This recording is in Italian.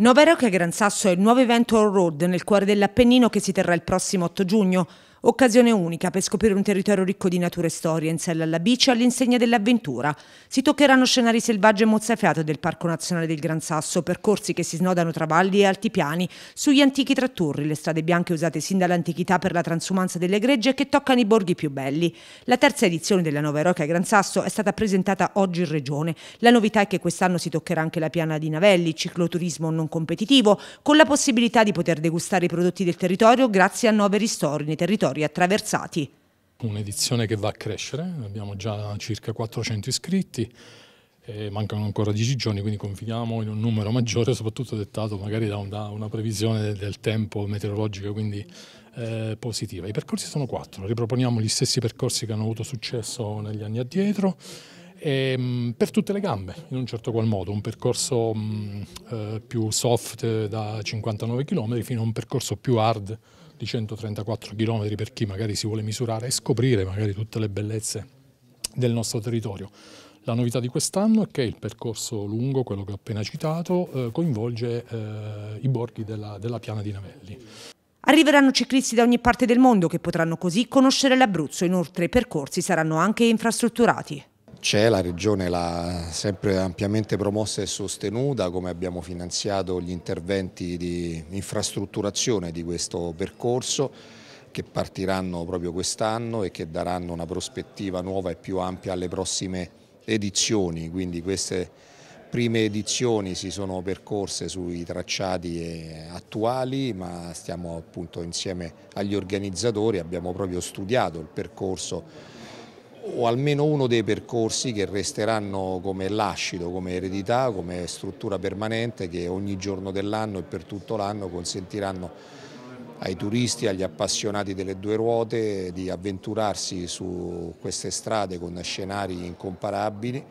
Novero che a Gran Sasso è il nuovo evento all road nel cuore dell'Appennino che si terrà il prossimo 8 giugno. Occasione unica per scoprire un territorio ricco di natura e storia, in sella alla bici all'insegna dell'avventura. Si toccheranno scenari selvaggi e mozzafiato del Parco Nazionale del Gran Sasso, percorsi che si snodano tra valli e altipiani, sugli antichi tratturri, le strade bianche usate sin dall'antichità per la transumanza delle gregge che toccano i borghi più belli. La terza edizione della Nova Eroica Gran Sasso è stata presentata oggi in Regione. La novità è che quest'anno si toccherà anche la piana di Navelli, cicloturismo non competitivo, con la possibilità di poter degustare i prodotti del territorio grazie a nuove ristori nei territori territori attraversati. Un'edizione che va a crescere, abbiamo già circa 400 iscritti, mancano ancora 10 giorni, quindi confidiamo in un numero maggiore, soprattutto dettato magari da, da una previsione del tempo meteorologico, quindi eh, positiva. I percorsi sono quattro, riproponiamo gli stessi percorsi che hanno avuto successo negli anni addietro, e, ehm, mh, per tutte le gambe, in un certo qual modo, un percorso mh, mm, eh, più soft da 59 km fino a un percorso più hard di 134 km per chi magari si vuole misurare e scoprire magari tutte le bellezze del nostro territorio. La novità di quest'anno è che il percorso lungo, quello che ho appena citato, eh, coinvolge eh, i borghi della, della piana di Navelli. Arriveranno ciclisti da ogni parte del mondo che potranno così conoscere l'Abruzzo, inoltre i percorsi saranno anche infrastrutturati c'è, la Regione l'ha sempre ampiamente promossa e sostenuta, come abbiamo finanziato gli interventi di infrastrutturazione di questo percorso che partiranno proprio quest'anno e che daranno una prospettiva nuova e più ampia alle prossime edizioni, quindi queste prime edizioni si sono percorse sui tracciati attuali, ma stiamo appunto insieme agli organizzatori, abbiamo proprio studiato il percorso o almeno uno dei percorsi che resteranno come lascito, come eredità, come struttura permanente che ogni giorno dell'anno e per tutto l'anno consentiranno ai turisti, agli appassionati delle due ruote di avventurarsi su queste strade con scenari incomparabili